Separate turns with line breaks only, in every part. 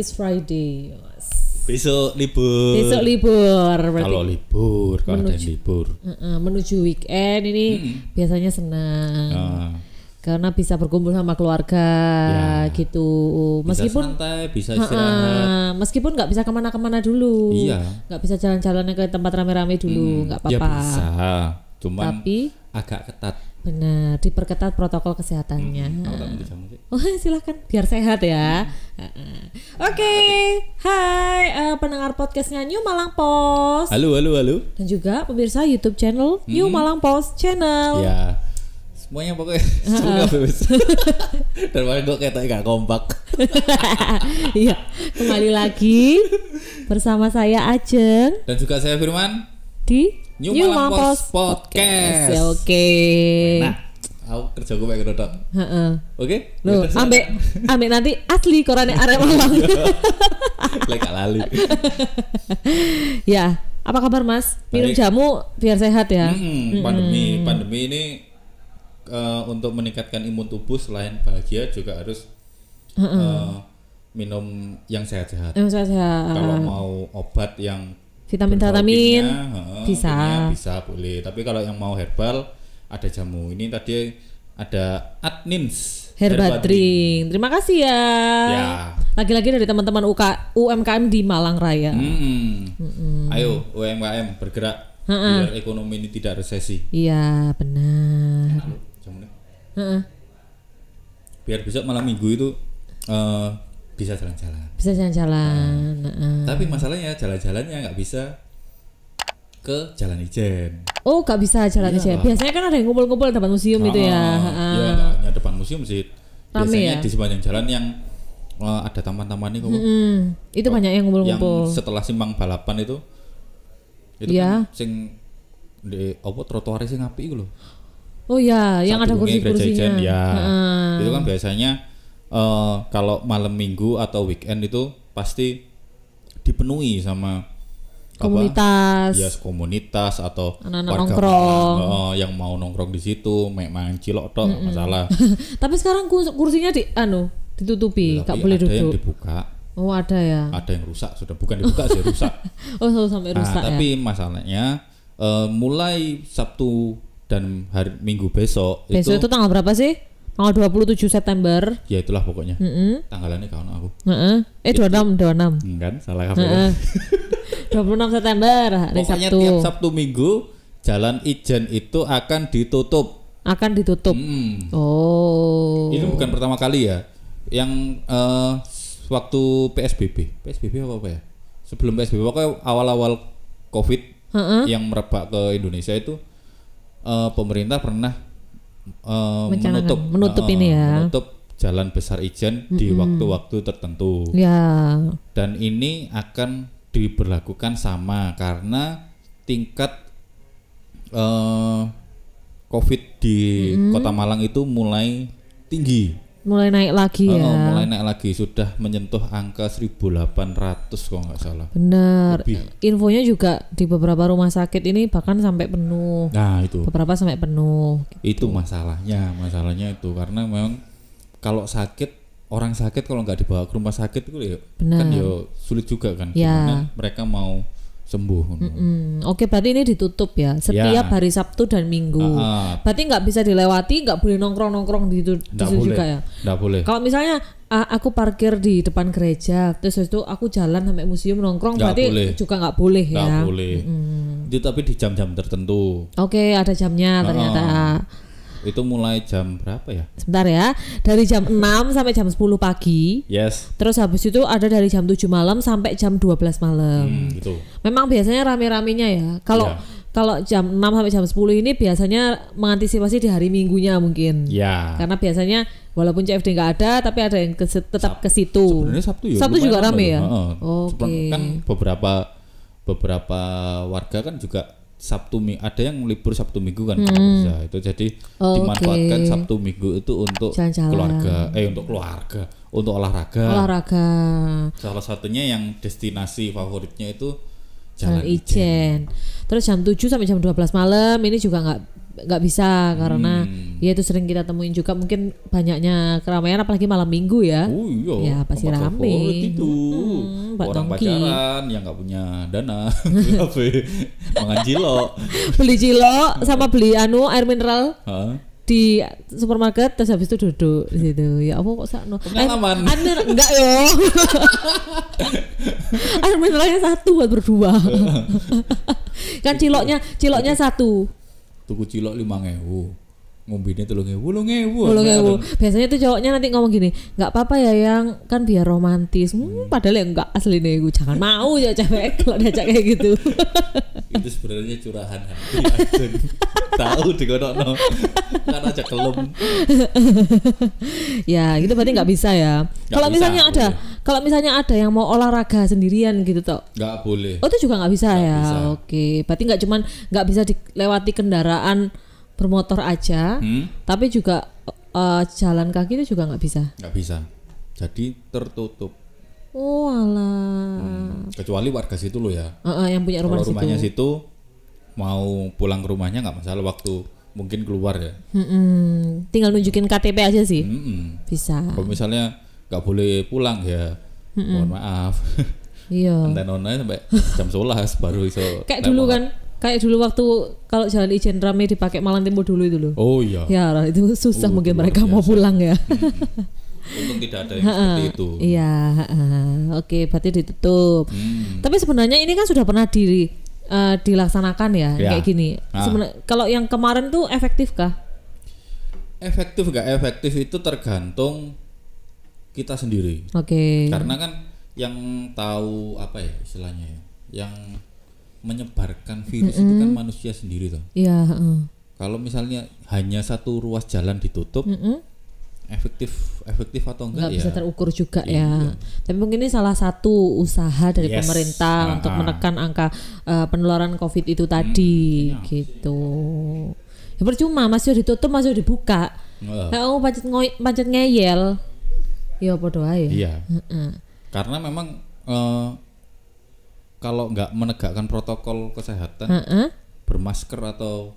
is Friday.
Besok libur. Besok libur. Kalau libur, kalau ada libur.
Uh, uh, menuju weekend ini hmm. biasanya senang. Uh. Karena bisa berkumpul sama keluarga ya. gitu. Meskipun bisa santai, bisa istirahat. Uh, meskipun nggak bisa kemana-kemana dulu. Iya. Nggak bisa jalan-jalan ke tempat rame-rame dulu, nggak hmm. apa-apa. Ya bisa. Cuman Tapi agak ketat Benar, diperketat protokol kesehatannya. Hmm, oh, silahkan, biar sehat ya. Hmm. Oke, okay. hai uh, pendengar podcastnya New Malang Post.
Halo, halo, halo.
Dan juga pemirsa YouTube channel New hmm. Malang Post Channel.
Ya, semuanya pokoknya semuanya bebas. Dan kemarin gue kayak gak kompak.
Iya, kembali lagi bersama saya Ajeng.
Dan juga saya Firman.
Di New, New Mampos, Post Podcast. Oke. Okay. Nah,
aku kerja gue kayak rodok. Oke. Okay? Loh, ambek
ambek nanti asli koran arek ulang.
Lek lali.
ya, apa kabar Mas? Minum jamu biar sehat ya.
Hmm, pandemi hmm. pandemi ini uh, untuk meningkatkan imun tubuh selain bahagia juga harus
uh,
minum yang sehat-sehat. Yang sehat-sehat. Kalau mau obat yang vitamin vitamin bisa bisa boleh tapi kalau yang mau herbal ada jamu ini tadi ada adnins herbal,
drink. terima
kasih ya, ya.
lagi-lagi dari teman-teman UK UMKM di Malang Raya
hmm. Hmm. ayo UMKM bergerak Ha-ha. biar ekonomi ini tidak resesi
iya benar Ha-ha.
biar besok malam minggu itu uh, bisa jalan-jalan
bisa jalan-jalan nah. nah. tapi
masalahnya jalan-jalannya nggak bisa ke Jalan Ijen oh nggak bisa Jalan ya. Ijen
biasanya kan ada yang ngumpul kumpul depan museum nah, itu ya ah, iya
hanya depan museum sih Rame biasanya ya? di sepanjang jalan yang uh, ada taman-taman itu hmm,
itu oh, banyak yang ngumpul-ngumpul. yang
setelah simpang balapan itu itu ya. kan sing di opo trotoar sing api gitu loh
Oh ya, yang ada kursi-kursinya. Ya. Nah. Itu kan
biasanya uh, kalau malam minggu atau weekend itu pasti dipenuhi sama komunitas, apa, yes, komunitas atau anak-anak nongkrong uh, yang mau nongkrong di situ, memang cilok toh mm -mm. masalah.
Tapi sekarang kursinya di anu ditutupi, nggak iya, boleh ada duduk. yang dibuka. Oh ada ya.
Ada yang rusak sudah bukan dibuka sih rusak.
Oh so, sampai nah, rusak nah, ya. Tapi
masalahnya uh, mulai Sabtu dan hari Minggu besok. Besok itu, itu tanggal berapa
sih? tanggal 27 September
ya itulah pokoknya mm -hmm. tanggalannya kawan aku
mm -hmm. eh 26 26 Enggak, salah kafe mm -hmm. 26 September hari pokoknya Sabtu tiap
Sabtu Minggu jalan Ijen itu akan ditutup
akan ditutup mm. oh ini bukan pertama kali ya
yang uh, waktu PSBB PSBB apa, apa ya sebelum PSBB pokoknya awal-awal COVID mm -hmm. yang merebak ke Indonesia itu uh, pemerintah pernah uh, menutup menutup uh, ini ya menutup jalan besar Ijen mm -hmm. di waktu-waktu tertentu. Ya. Dan ini akan diberlakukan sama karena tingkat uh, COVID di mm -hmm. Kota Malang itu mulai tinggi
mulai naik lagi oh, ya. mulai
naik lagi sudah menyentuh angka 1800 kalau nggak salah. Benar. Lebih.
Infonya juga di beberapa rumah sakit ini bahkan sampai penuh. Nah, itu. Beberapa sampai penuh.
Gitu. Itu masalahnya, masalahnya itu karena memang kalau sakit orang sakit kalau nggak dibawa ke rumah sakit itu ya kan ya sulit juga kan. Ya. mereka mau sembuh. Mm
-mm. Oke, berarti ini ditutup ya setiap ya. hari Sabtu dan Minggu. Uh ah, -huh. Ah. Berarti nggak bisa dilewati, nggak boleh nongkrong nongkrong di situ, juga ya. Nggak boleh. Kalau misalnya aku parkir di depan gereja, terus itu aku jalan sampai museum nongkrong, gak berarti boleh. juga nggak boleh gak ya. Nggak
boleh. Mm -hmm. tapi di jam-jam tertentu. Oke, ada jamnya uh ah, -huh. ternyata. Itu mulai jam berapa ya?
Sebentar ya. Dari jam 6 sampai jam 10 pagi. Yes. Terus habis itu ada dari jam 7 malam sampai jam 12 malam. Hmm, gitu. Memang biasanya rame-ramenya ya. Kalau yeah. Kalau jam 6 sampai jam 10 ini biasanya mengantisipasi di hari minggunya mungkin. Ya. Karena biasanya walaupun CFD nggak ada tapi ada yang kes, tetap ke situ. Sebenarnya Sabtu ya. Sabtu juga rame ya. ya? Oke. Okay. Kan
beberapa beberapa warga kan juga Sabtu Minggu ada yang libur Sabtu Minggu kan hmm. kerja itu jadi oh, dimanfaatkan okay. Sabtu Minggu itu untuk Jalan -jalan. keluarga eh untuk keluarga untuk olahraga olahraga salah satunya yang destinasi favoritnya itu Jalan, Jalan Ijen. Ijen
terus jam 7 sampai jam 12 malam ini juga nggak nggak bisa karena hmm. ya itu sering kita temuin juga mungkin banyaknya keramaian apalagi malam minggu ya oh iya ya pasti rame itu hmm, orang Tongki. pacaran
yang nggak punya dana ya? mangan cilok
beli cilok sama beli anu air mineral huh? di supermarket terus habis itu duduk di situ ya apa kok sakno pengalaman eh, mineral air, enggak yo air mineralnya satu buat berdua kan ciloknya ciloknya satu
tuku cilok lima ngewu ngombinnya tuh ngewu lo ngewu lo ngewu
biasanya tuh cowoknya nanti ngomong gini nggak apa-apa ya yang kan biar romantis hmm, hmm. padahal ya nggak asli nih jangan mau ya cewek kalau diajak kayak gitu
itu sebenarnya curahan hati tahu di kono kan aja kelum
ya itu berarti nggak bisa ya kalau misalnya ada kalau misalnya ada yang mau olahraga sendirian gitu toh? Nggak boleh. Oh itu juga nggak bisa gak ya. Bisa. Oke. Berarti nggak cuman nggak bisa dilewati kendaraan bermotor aja, hmm? tapi juga uh, jalan kaki itu juga nggak bisa.
Nggak bisa. Jadi tertutup.
Oh alah. Hmm.
Kecuali warga situ lo ya. Uh, uh, yang punya rumah Kalau rumahnya situ. mau pulang ke rumahnya nggak masalah waktu mungkin keluar ya. Hmm,
hmm. Tinggal nunjukin KTP aja sih. Hmm, hmm. Bisa. Kalau
misalnya nggak boleh pulang ya mm -mm. mohon maaf iya nonton nonton ya, sampai jam sebelas baru iso kayak dulu kan
kayak dulu waktu kalau jalan ijen rame dipakai malam tempo dulu itu loh oh iya ya itu susah uh, mungkin mereka biasa. mau pulang ya Untung
tidak ada yang ha -ha, seperti itu.
Iya, oke, berarti ditutup. Hmm. Tapi sebenarnya ini kan sudah pernah di uh, dilaksanakan ya, ya. kayak gini. Nah. Kalau yang kemarin tuh efektif kah?
Efektif nggak efektif itu tergantung kita sendiri.
Oke. Okay. Karena kan
yang tahu apa ya istilahnya ya, yang menyebarkan virus mm -hmm. itu kan manusia sendiri toh. Iya. Yeah, Mm. Kalau misalnya hanya satu ruas jalan ditutup, mm -hmm. efektif efektif atau enggak Nggak ya? bisa
terukur juga iya, ya. Iya. Tapi mungkin ini salah satu usaha dari yes. pemerintah untuk menekan angka uh, penularan COVID itu tadi, hmm, gitu. Ya percuma masih ditutup masih dibuka. oh, pancet, ngoy, pancet ngeyel Iya podo ae.
Iya. Karena memang uh, kalau nggak menegakkan protokol kesehatan, Heeh. bermasker atau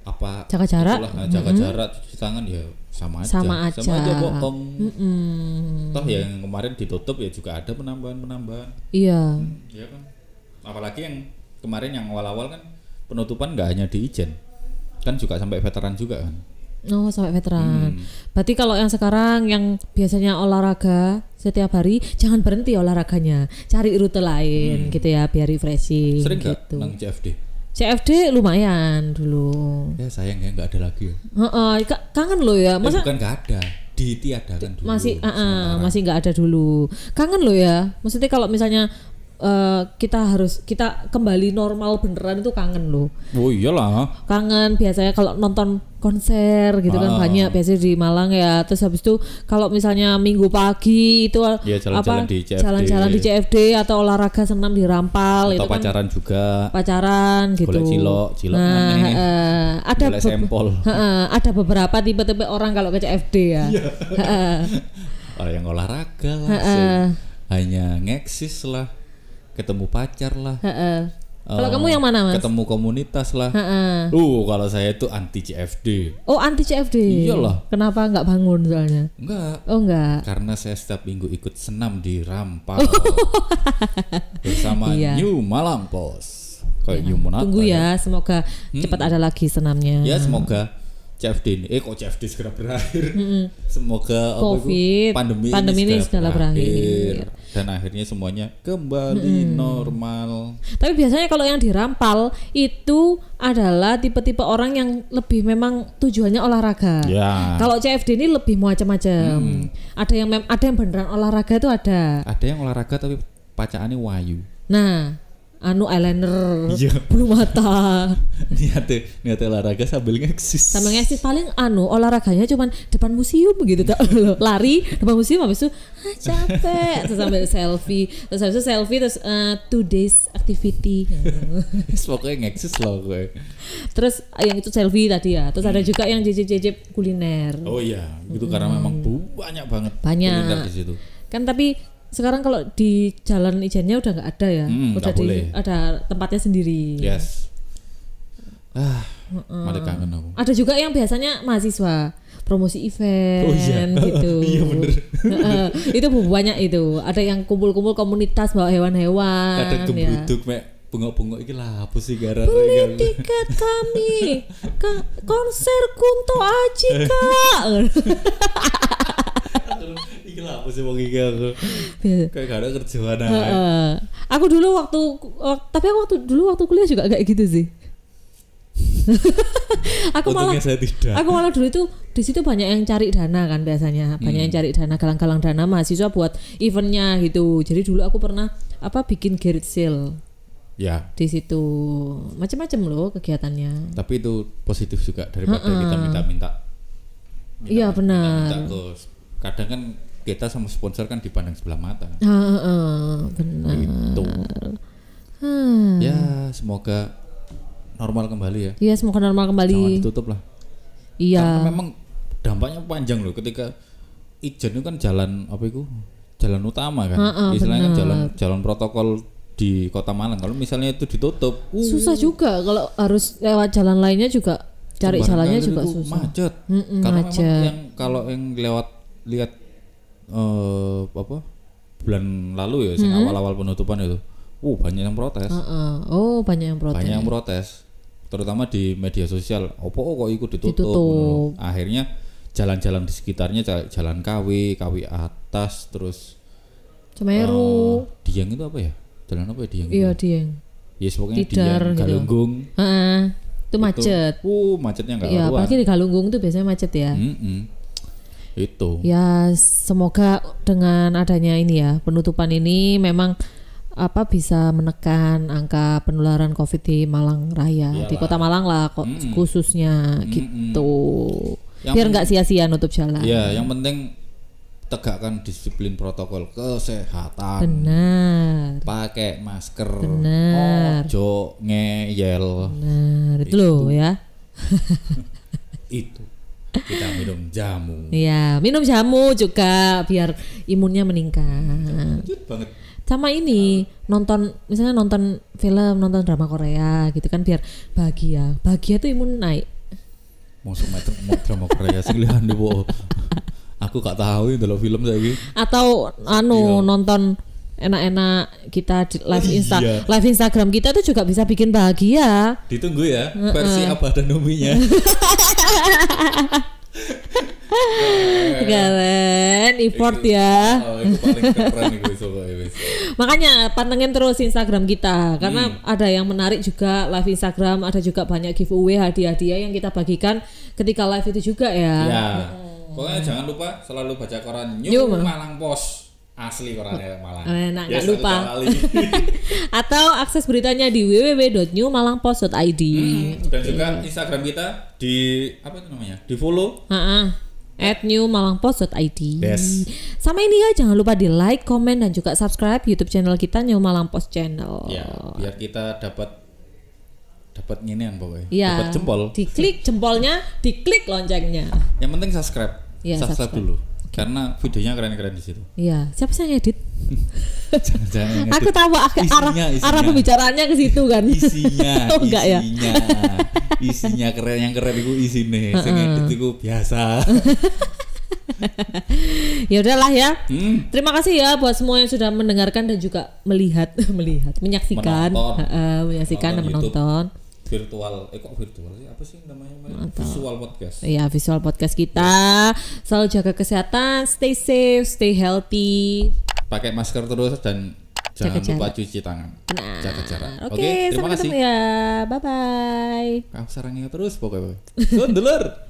apa jaga jarak, itulah, nah, jaga mm-hmm. jarak cuci tangan ya sama aja. Sama aja, sama aja bohong. Mm-hmm. Toh ya, yang kemarin ditutup ya juga ada penambahan-penambahan. Iya. Hmm, iya kan. Apalagi yang kemarin yang awal-awal kan penutupan nggak hanya di Ijen. Kan juga sampai veteran juga kan.
Oh, sampai veteran. Hmm. Berarti kalau yang sekarang yang biasanya olahraga setiap hari, jangan berhenti olahraganya. Cari rute lain hmm. gitu ya biar refreshing Sering gitu. nang CFD? CFD lumayan dulu.
Ya sayang ya nggak ada lagi ya.
Uh, uh, kangen lo ya. Eh, Masa eh,
bukan nggak ada ditiadakan
dulu. Masih uh, uh, masih nggak ada dulu. Kangen lo ya. Maksudnya kalau misalnya Uh, kita harus kita kembali normal beneran itu kangen loh.
Oh iyalah.
Kangen biasanya kalau nonton konser gitu kan, ah. kan banyak biasanya di Malang ya. Terus habis itu kalau misalnya minggu pagi itu ya, jalan -jalan apa jalan-jalan di, CFD atau olahraga senam di Rampal atau itu kan. pacaran
kan, juga. Pacaran gitu. Boleh cilok, cilok nah, Uh, ada Boleh sempol.
Uh, ada beberapa tipe-tipe orang kalau ke CFD ya. Yeah. Iya.
uh, yang olahraga lah, uh, uh, hanya ngeksis lah ketemu pacar lah. Heeh. Uh, kalau eh, kamu yang mana mas? Ketemu komunitas lah. Heeh. Uh, kalau saya itu anti CFD.
Oh anti CFD. Iyalah. Kenapa nggak bangun soalnya? Enggak. Oh enggak.
Karena saya setiap minggu ikut senam di Rampal oh. bersama iya. New Malang Pos. Kayak ya, New Monata. Tunggu
ya, ya. semoga hmm. cepat ada lagi senamnya. Ya semoga.
CFD ini, eh kok CFD segera berakhir. hmm Semoga COVID, pandemi, pandemi ini segera, segera berakhir. berakhir. Dan akhirnya semuanya kembali hmm normal.
Tapi biasanya kalau yang dirampal itu adalah tipe-tipe orang yang lebih memang tujuannya olahraga. Yeah. Kalau CFD ini lebih macam-macam. Mm. Ada yang mem- ada yang beneran olahraga itu ada.
Ada yang olahraga tapi pacaannya wayu.
Nah, anu eyeliner iya. bulu mata
niatnya niatnya olahraga sambil ngeksis sambil
ngeksis paling anu olahraganya cuman depan museum begitu tak lari depan museum habis itu ah, capek terus sambil selfie terus habis itu selfie terus uh, two days activity
pokoknya ngeksis loh gue
terus eh, yang itu selfie tadi ya terus ada juga yang jejep-jejep kuliner oh iya gitu hmm. karena memang hmm. banyak banget banyak kuliner di situ kan tapi sekarang kalau di jalan ijennya udah nggak ada ya, hmm, udah di, boleh. ada tempatnya sendiri.
Yes. Ah, uh -uh. aku.
Ada juga yang biasanya mahasiswa promosi event oh, iya. gitu. iya bener. itu banyak itu. Ada yang kumpul-kumpul komunitas bawa hewan-hewan. Ada kebutuh
ya. mek bengok ini lah lapo sih gara Beli tiket
kami ke konser Kunto Aji Kak.
sih mau gigi aku kayak gak ada kerjaan uh,
aku dulu waktu tapi aku waktu dulu waktu kuliah juga kayak gitu sih
aku Untungnya malah saya tidak. aku
malah dulu itu di situ banyak yang cari dana kan biasanya banyak hmm. yang cari dana galang-galang dana mahasiswa buat eventnya gitu jadi dulu aku pernah apa bikin garage sale ya di situ macam-macam loh kegiatannya
tapi itu positif juga daripada uh -uh. kita minta-minta
Iya benar minta,
minta kadang kan kita sama sponsor kan dipandang sebelah mata. Uh, uh, benar. Gitu.
Hmm. Ya
semoga normal kembali ya. Iya semoga normal kembali. Jangan ditutup lah. Iya. Karena memang dampaknya panjang loh ketika Ijen itu kan jalan apa itu jalan utama kan. Uh, uh, Istilahnya kan jalan jalan protokol di Kota Malang. Kalau misalnya itu ditutup,
uh. susah juga kalau harus lewat jalan lainnya juga cari jalannya juga susah. Macet. Mm -mm, Karena macet. yang
kalau yang lewat lihat uh, apa bulan lalu ya, hmm. awal-awal penutupan itu, uh banyak yang protes. Uh
-uh. Oh banyak yang protes. Banyak yang
protes, terutama di media sosial. Opo oh, kok ikut ditutup. ditutup. Akhirnya jalan-jalan di sekitarnya jalan Kawi, Kawi atas terus
Cemeru. Uh, eh,
Dieng itu apa ya? Jalan apa ya Dieng? Iya, Dieng. Ya yes, pokoknya Tidar, Dieng, gitu. Galunggung. Gitu. Uh, itu macet. Itu, uh, macetnya enggak Iya, apalagi di
Galunggung itu biasanya macet ya.
Mm -mm itu.
Ya, semoga dengan adanya ini ya, penutupan ini memang apa bisa menekan angka penularan COVID di Malang Raya, Yalah. di Kota Malang lah kok mm. khususnya mm gitu.
Yang Biar nggak sia-sia nutup jalan. Ya, yang penting tegakkan disiplin protokol kesehatan. Benar. Pakai masker. Benar. Ojo ngeyel. Benar.
Itu, itu loh ya.
itu kita minum jamu.
Iya, minum jamu juga biar imunnya meningkat. banget. Sama ini nonton misalnya nonton film, nonton drama Korea gitu kan biar bahagia. Bahagia tuh imun naik. mau
drama Korea sih lihat Aku gak tahu ini film lagi.
Atau anu iya. nonton enak-enak kita di live iya. insta iya. live Instagram kita tuh juga bisa bikin bahagia.
Ditunggu ya versi uh -uh. apa dan nominya.
keren effort ya oh, makanya pantengin terus Instagram kita karena hmm. ada yang menarik juga live Instagram ada juga banyak giveaway hadiah-hadiah yang kita bagikan ketika live itu juga ya, ya.
Hmm. jangan lupa selalu baca koran New Malang Post asli korannya oh, Malang. Eh, nah, nggak yes, lupa.
Atau akses beritanya di www.newmalangpost.id. Hmm,
dan juga Instagram kita di apa itu namanya? Di follow. Ha -ha
at newmalangpost.id. Yes. Sama ini ya, jangan lupa di like, komen dan juga subscribe YouTube channel kita New Malang Post Channel. Ya,
biar kita dapat dapat yang pokoknya. Ya, dapat jempol. Diklik
jempolnya, diklik loncengnya.
Yang penting subscribe. Ya, subscribe, subscribe dulu karena videonya keren-keren di situ.
Iya, siapa sih yang edit?
Aku tahu arah isinya. arah
pembicaraannya ke situ kan.
Isinya, oh, enggak ya? isinya, ya? isinya keren yang keren itu isine, uh-uh. sing edit itu biasa.
ya udahlah ya. Hmm. Terima kasih ya buat semua yang sudah mendengarkan dan juga melihat, melihat, menyaksikan, menonton, uh, menyaksikan menonton dan menonton.
YouTube virtual eh kok virtual sih apa sih namanya mata? visual podcast iya visual
podcast kita selalu jaga kesehatan stay safe stay healthy
pakai masker terus dan jangan jaga lupa jarak. cuci tangan nah, jaga jarak oke okay, okay, terima kasih
ya bye bye
kamu sarangnya terus pokoknya sun dulur